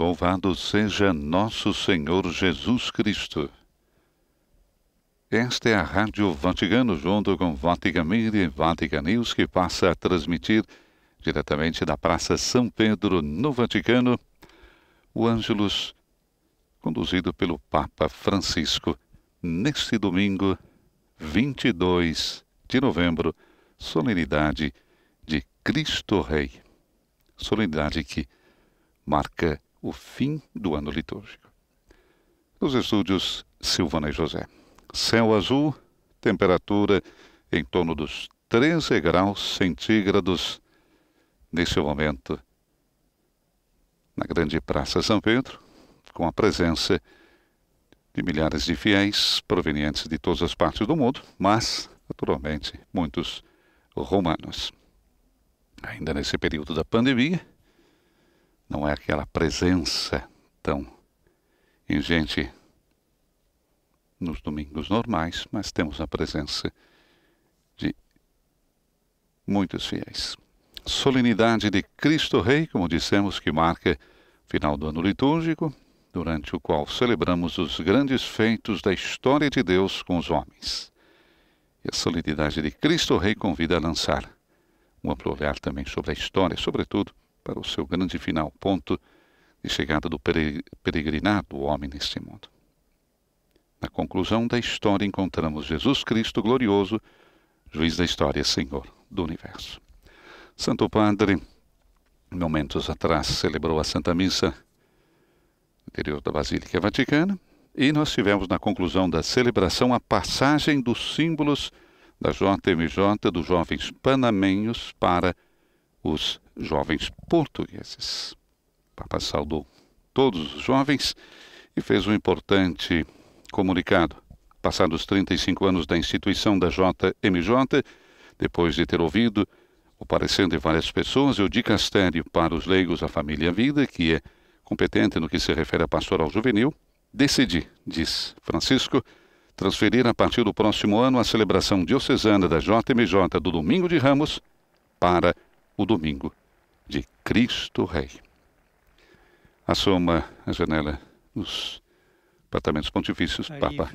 Louvado seja nosso Senhor Jesus Cristo. Esta é a Rádio Vaticano, junto com Vaticamir e Vatican News, que passa a transmitir diretamente da Praça São Pedro, no Vaticano, o Ângelus, conduzido pelo Papa Francisco, neste domingo, 22 de novembro, solenidade de Cristo Rei. Solenidade que marca o fim do ano litúrgico. Nos estúdios Silvana e José. Céu azul, temperatura em torno dos 13 graus centígrados nesse momento na grande Praça São Pedro, com a presença de milhares de fiéis provenientes de todas as partes do mundo, mas, naturalmente, muitos romanos. Ainda nesse período da pandemia, não é aquela presença tão ingente nos domingos normais, mas temos a presença de muitos fiéis. Solenidade de Cristo Rei, como dissemos, que marca final do ano litúrgico, durante o qual celebramos os grandes feitos da história de Deus com os homens. E a solenidade de Cristo Rei convida a lançar um amplo olhar também sobre a história, sobretudo para o seu grande final, ponto de chegada do peregrinado do homem neste mundo. Na conclusão da história encontramos Jesus Cristo glorioso, juiz da história, Senhor do universo. Santo Padre, momentos atrás, celebrou a Santa Missa no interior da Basílica Vaticana e nós tivemos na conclusão da celebração a passagem dos símbolos da JMJ dos jovens panamenhos para os jovens portugueses. Papa saudou todos os jovens e fez um importante comunicado. Passados 35 anos da instituição da JMJ, depois de ter ouvido o parecer de várias pessoas, eu de Castério para os leigos a família vida, que é competente no que se refere à pastoral juvenil, decidi, diz Francisco, transferir a partir do próximo ano a celebração diocesana da JMJ do Domingo de Ramos para o domingo de Cristo Rei. Assoma a janela dos apartamentos pontifícios Papa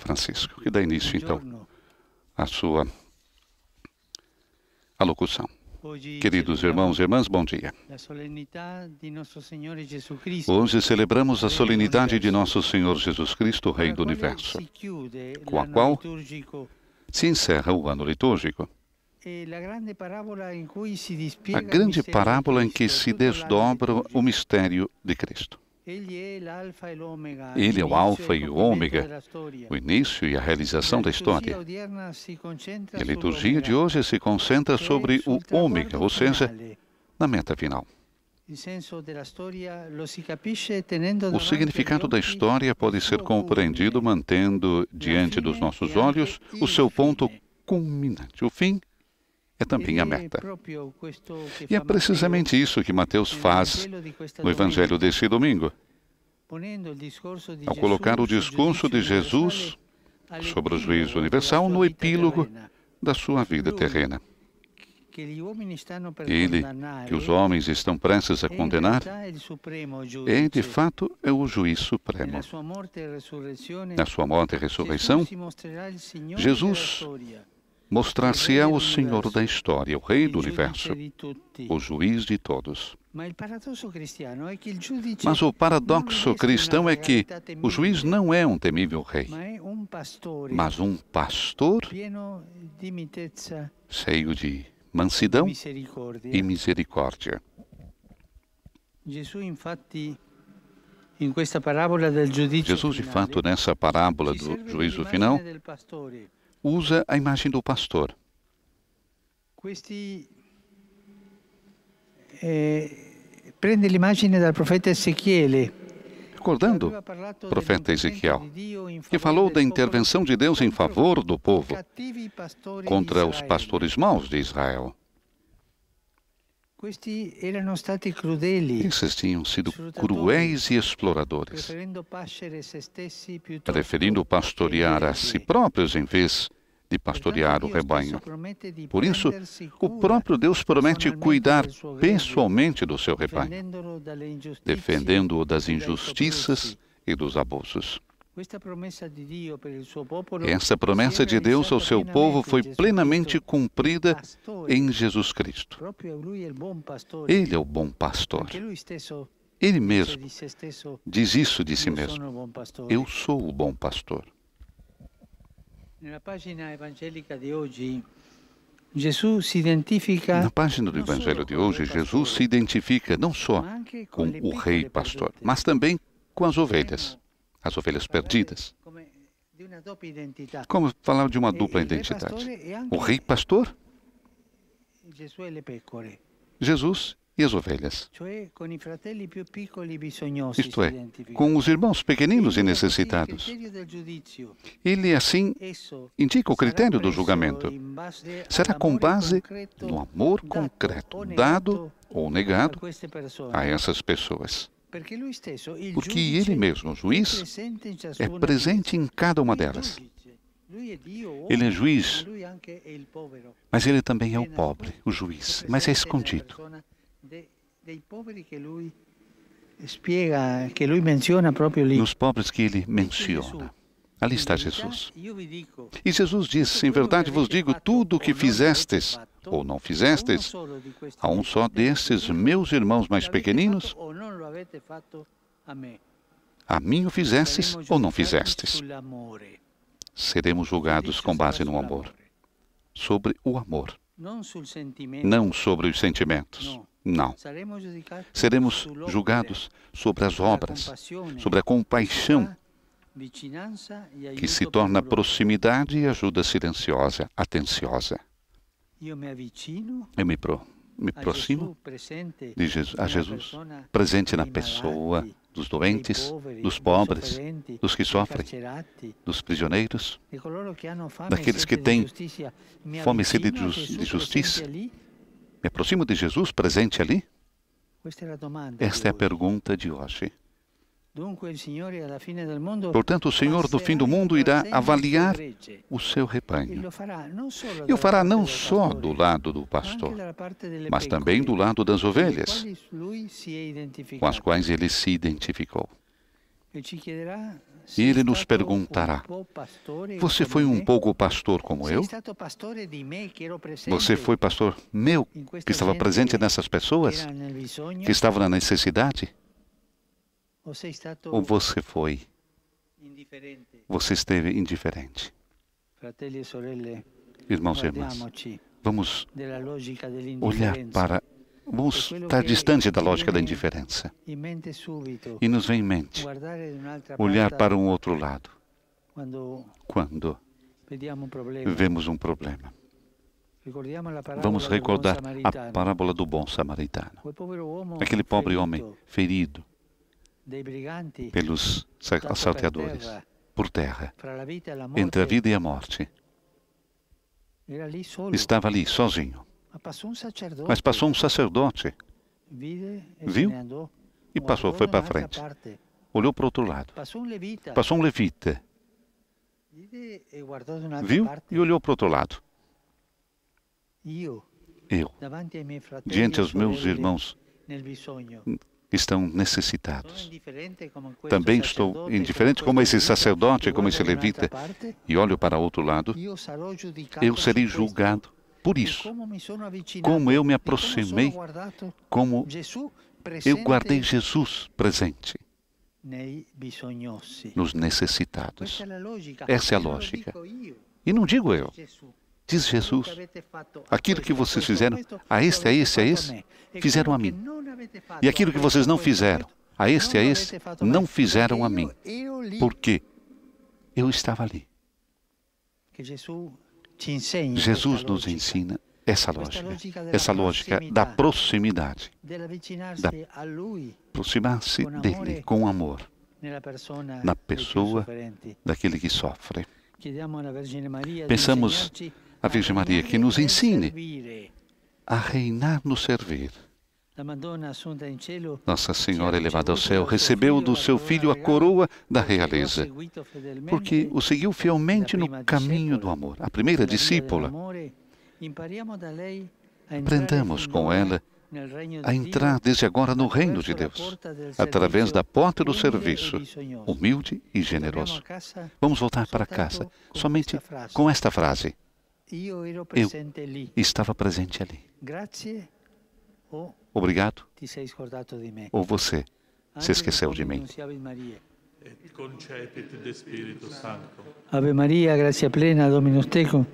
Francisco, que dá início então à sua alocução. Queridos irmãos e irmãs, bom dia. Hoje celebramos a solenidade de Nosso Senhor Jesus Cristo, Rei do Universo, com a qual se encerra o ano litúrgico. Eh, a grande parábola em que se desdobra o mistério de Cristo. Ele é o Alfa e o Ômega, o início e a realização da história. a liturgia de hoje se concentra sobre o Ômega, ou seja, na meta final. O significado da história pode ser compreendido mantendo diante dos nossos olhos o seu ponto culminante, o fim é também a meta. E é precisamente isso que Mateus faz no Evangelho deste domingo. Ao colocar o discurso de Jesus sobre o juízo universal no epílogo da sua vida terrena. Ele, que os homens estão prestes a condenar, é de fato é o juiz supremo. Na sua morte e ressurreição, Jesus mostrar-se-á o Senhor da história, o Rei do universo, o juiz de todos. Mas o paradoxo cristão é que o juiz não é um temível rei, mas um pastor cheio de mansidão e misericórdia. Jesus, de fato, nessa parábola do juízo final, usa a imagem do pastor. Questi eh, prende l'immagine dal profeta Ezechiele. Recordando o profeta Ezequiel, que falou da intervenção de Deus em favor do povo contra os pastores maus de Israel. Esses tinham sido cruéis e exploradores, preferindo pastorear a si próprios em vez de pastorear o rebanho. Por isso, o próprio Deus promete cuidar pessoalmente do seu rebanho, defendendo-o das injustiças e dos abusos. Essa promessa de Deus ao seu povo foi plenamente cumprida em Jesus Cristo. Ele é o bom pastor. Ele mesmo diz isso de si mesmo. Eu sou o bom pastor. Na página evangélica de hoje, Jesus se identifica. do Evangelho de hoje, Jesus se identifica não só com o Rei Pastor, mas também com as ovelhas as ovelhas perdidas. Como falar de uma dupla identidade? O rei pastor? É Jesus e as ovelhas. Isto é, com os irmãos pequeninos e necessitados. Ele, assim, indica o critério do julgamento. Será com base no amor concreto dado ou negado a essas pessoas. Porque ele mesmo, o juiz, é presente em é cada uma delas. Ele é juiz, mas ele também é o pobre, o juiz, mas é escondido. Nos pobres que ele menciona. Ali está Jesus. E Jesus diz: Em verdade vos digo, tudo o que fizestes ou não fizestes a um só desses meus irmãos mais pequeninos, a mim o fizestes ou não fizestes. Seremos julgados com base no amor, sobre o amor, não sobre os sentimentos. Não. Seremos julgados sobre as obras, sobre a compaixão, que se torna proximidade e ajuda silenciosa, atenciosa. Eu me, pro, me aproximo de Jesus, a Jesus, presente na pessoa dos doentes, dos pobres, dos que sofrem, dos prisioneiros, daqueles que têm fome e sede de justiça. Me aproximo de Jesus presente ali? Esta é a pergunta de hoje. Portanto, o Senhor do fim do mundo irá avaliar o seu rebanho. E o fará não só do lado do pastor, mas também do lado das ovelhas, com as quais ele se identificou. E ele nos perguntará: Você foi um pouco pastor como eu? Você foi pastor meu, que estava presente nessas pessoas, que estavam na necessidade? ou você foi? Você esteve indiferente. Irmãos e irmãs, vamos olhar para. Vamos estar distante da lógica da indiferença. E nos vem em mente olhar para um outro lado quando vemos um problema. Vamos recordar a parábola do bom samaritano. Aquele pobre homem ferido, pelos assalteadores por terra, entre a vida e a morte. Estava ali, sozinho. Mas passou um sacerdote, viu e passou, foi para frente. Olhou para o outro lado. Passou um levita, viu e olhou para o outro lado. Eu, diante aos meus irmãos estão necessitados. Também estou indiferente como esse sacerdote, como esse levita, e olho para outro lado, eu serei julgado por isso. Como eu me aproximei, como eu guardei Jesus presente nos necessitados. Essa é a lógica. E não digo eu, Diz Jesus: aquilo que vocês fizeram a este, a este, a esse fizeram a mim. E aquilo que vocês não fizeram a este, a esse não fizeram a mim. Porque eu estava ali. Jesus nos ensina essa lógica, essa lógica da proximidade, da aproximar-se dele com amor na pessoa daquele que sofre. Pensamos a Virgem Maria, que nos ensine a reinar no servir. Nossa Senhora elevada ao céu recebeu do seu filho a coroa da realeza, porque o seguiu fielmente no caminho do amor, a primeira discípula. Aprendamos com ela a entrar desde agora no reino de Deus, através da porta do serviço, humilde e generoso. Vamos voltar para casa somente com esta frase. Eu estava presente ali. Obrigado. Ou você se esqueceu de mim. Ave Maria, gracia plena, Dominus tecum,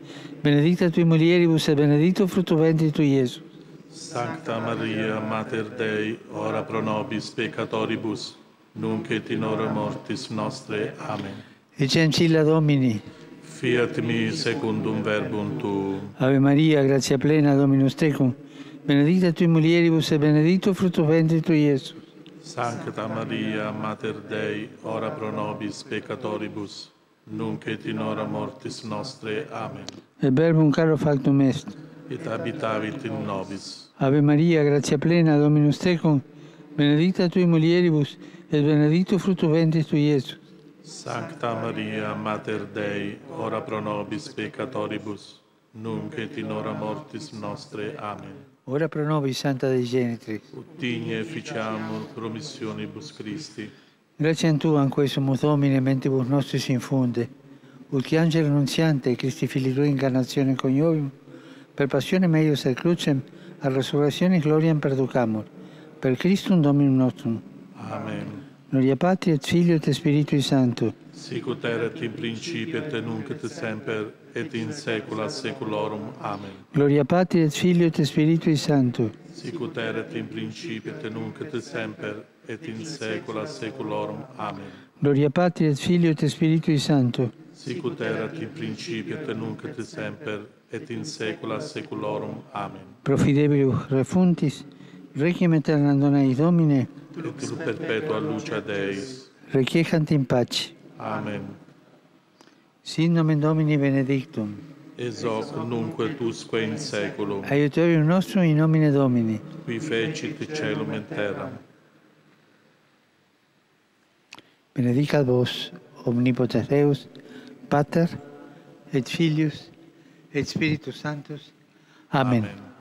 benedicta tui mulieribus et benedicto fruto ventris tu Jesus. Santa Maria, Mater Dei, ora pro nobis peccatoribus, nunc et in hora mortis nostre. Amen. E gentila Domini. Fiat mi secundum verbum tu. Ave Maria, grazia plena, Dominus tecum, benedicta tui mulieribus e benedito frutto ventris tui, Gesù. Sancta Maria, Mater Dei, ora pro nobis peccatoribus, nunc et in ora mortis nostre. Amen. E verbum caro factum est. Et abitavit in nobis. Ave Maria, grazia plena, Dominus tecum, benedicta tui mulieribus, e benedito frutto ventris tui, Gesù. Sancta Maria, Mater Dei, ora pro nobis peccatoribus, nunc et in hora mortis nostre. Amen. Ora pro nobis, Santa dei Genitri. Uttigne efficiamur promissionibus Christi. Grazie a Tu, anque sumus Domine, nostri si infunde. Ut che angelo annunziante, Christi fili Tui, incarnazione coniovium, per passione meius et crucem, a resurrezione gloriam perducamur. Per Christum Dominum nostrum. Amen. Gloria Patri et Filio et Spiritui Sancto. Sicut erat in principio et nunc et semper et in saecula saeculorum. Amen. Gloria Patri et Filio et Spiritui Sancto. Sicut erat in principio et nunc et semper et in saecula saeculorum. Amen. Gloria Patri et Filio et Spiritui Sancto. Sicut erat in principio et nunc et semper et in saecula saeculorum. Amen. Profidebius refuntis Requiem aeternam Domine, lux perpetua lucia Deis. Requiescant in pace. Amen. Sin nomen Domini benedictum. Ex hoc nunque tusque in seculum. Aiutorium nostrum in nomine Domini. Qui fecit celum et terram. Benedicat vos, omnipotens Deus, Pater, et Filius, et Spiritus Sanctus. Amen. Amen.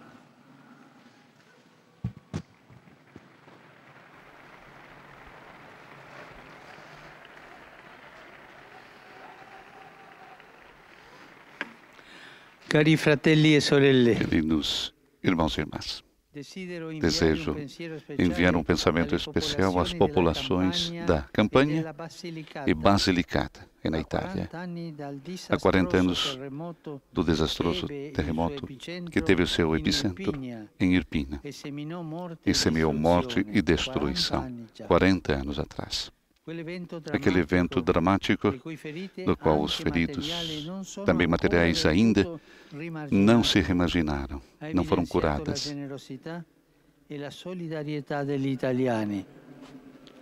Cari fratelli e sorelle, queridos irmãos e irmãs, desejo enviar um pensamento especial às populações da Campanha e Basilicata, na Itália. Há 40 anos do desastroso terremoto que teve o seu epicentro em Irpina e semeou morte e destruição 40 anos atrás aquele evento dramático do qual os feridos, também materiais ainda, não se reimaginaram, não foram curadas.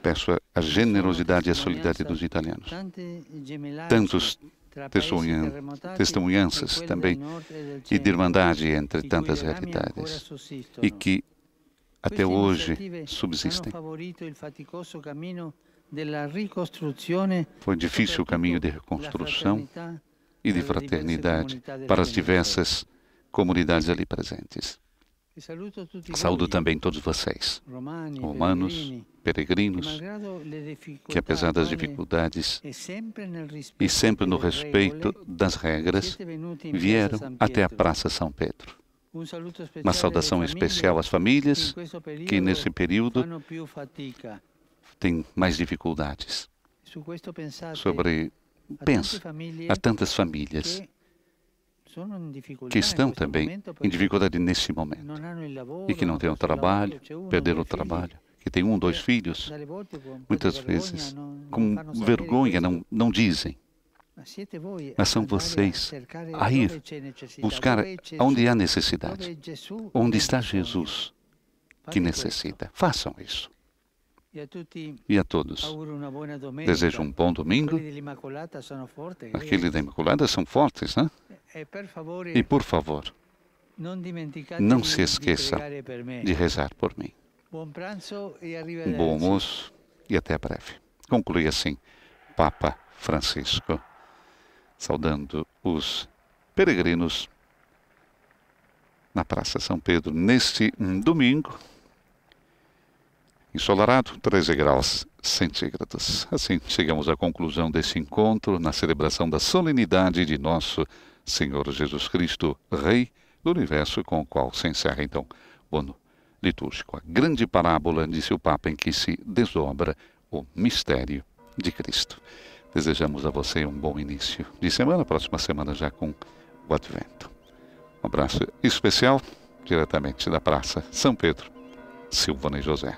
Peço a generosidade e a solidariedade dos italianos. Tantos testemunhanças também e de irmandade entre tantas realidades e que até hoje subsistem. Foi difícil o caminho de reconstrução e de fraternidade para as diversas comunidades ali presentes. Saúdo também todos vocês, romanos, peregrinos, que apesar das dificuldades e sempre no respeito das regras, vieram até a Praça São Pedro. Uma saudação especial às famílias que, nesse período, tem mais dificuldades. Sobre, pensa há tantas famílias que estão também em dificuldade nesse momento e que não têm o trabalho, perderam o trabalho, que têm um, dois filhos, muitas vezes com vergonha não, não dizem. Mas são vocês a ir buscar onde há necessidade, onde está Jesus que necessita. Façam isso e a todos. Desejo um bom domingo. Aqueles da Imaculada são fortes, né? E por favor, não se esqueça de rezar por mim. Um bom almoço e até breve. Conclui assim Papa Francisco, saudando os peregrinos na Praça São Pedro neste domingo ensolarado, 13 graus centígrados. Assim chegamos à conclusão desse encontro na celebração da solenidade de nosso Senhor Jesus Cristo, Rei do Universo, com o qual se encerra então o ano litúrgico. A grande parábola, disse o Papa, em que se desdobra o mistério de Cristo. Desejamos a você um bom início de semana, próxima semana já com o Advento. Um abraço especial diretamente da Praça São Pedro, Silvana e José.